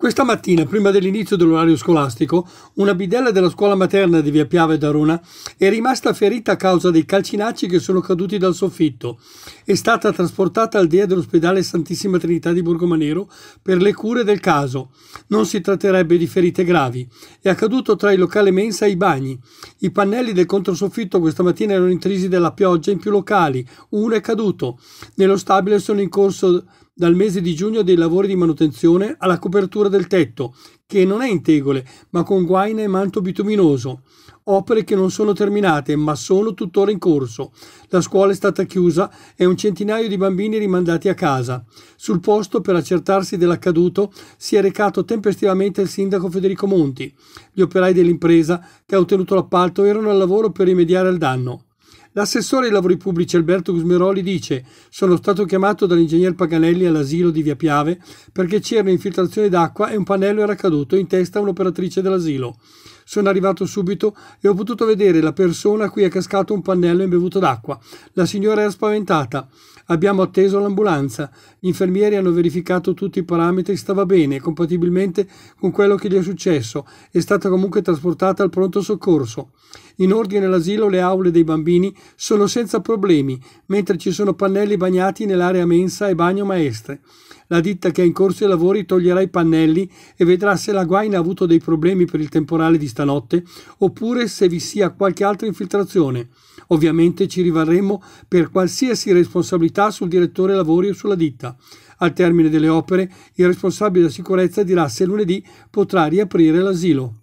Questa mattina, prima dell'inizio dell'orario scolastico, una bidella della scuola materna di Via Piave d'Arona è rimasta ferita a causa dei calcinacci che sono caduti dal soffitto. È stata trasportata al DEA dell'ospedale Santissima Trinità di Borgomanero per le cure del caso. Non si tratterebbe di ferite gravi. È accaduto tra il locale mensa e i bagni. I pannelli del controsoffitto questa mattina erano intrisi della pioggia in più locali. Uno è caduto. Nello stabile sono in corso dal mese di giugno dei lavori di manutenzione alla copertura del tetto, che non è in tegole, ma con guaina e manto bituminoso. Opere che non sono terminate, ma sono tuttora in corso. La scuola è stata chiusa e un centinaio di bambini rimandati a casa. Sul posto, per accertarsi dell'accaduto, si è recato tempestivamente il sindaco Federico Monti. Gli operai dell'impresa che ha ottenuto l'appalto erano al lavoro per rimediare al danno. L'assessore ai lavori pubblici Alberto Gusmeroli dice «Sono stato chiamato dall'ingegner Paganelli all'asilo di Via Piave perché c'era infiltrazione d'acqua e un pannello era caduto in testa a un'operatrice dell'asilo». Sono arrivato subito e ho potuto vedere la persona a cui è cascato un pannello imbevuto d'acqua. La signora era spaventata. Abbiamo atteso l'ambulanza. Gli infermieri hanno verificato tutti i parametri, stava bene, compatibilmente con quello che gli è successo. È stata comunque trasportata al pronto soccorso. In ordine all'asilo le aule dei bambini sono senza problemi, mentre ci sono pannelli bagnati nell'area mensa e bagno maestre. La ditta che è in corso i lavori toglierà i pannelli e vedrà se la guaina ha avuto dei problemi per il temporale di stagione notte, oppure se vi sia qualche altra infiltrazione. Ovviamente ci rivarremo per qualsiasi responsabilità sul direttore lavori o sulla ditta. Al termine delle opere, il responsabile della sicurezza dirà se lunedì potrà riaprire l'asilo.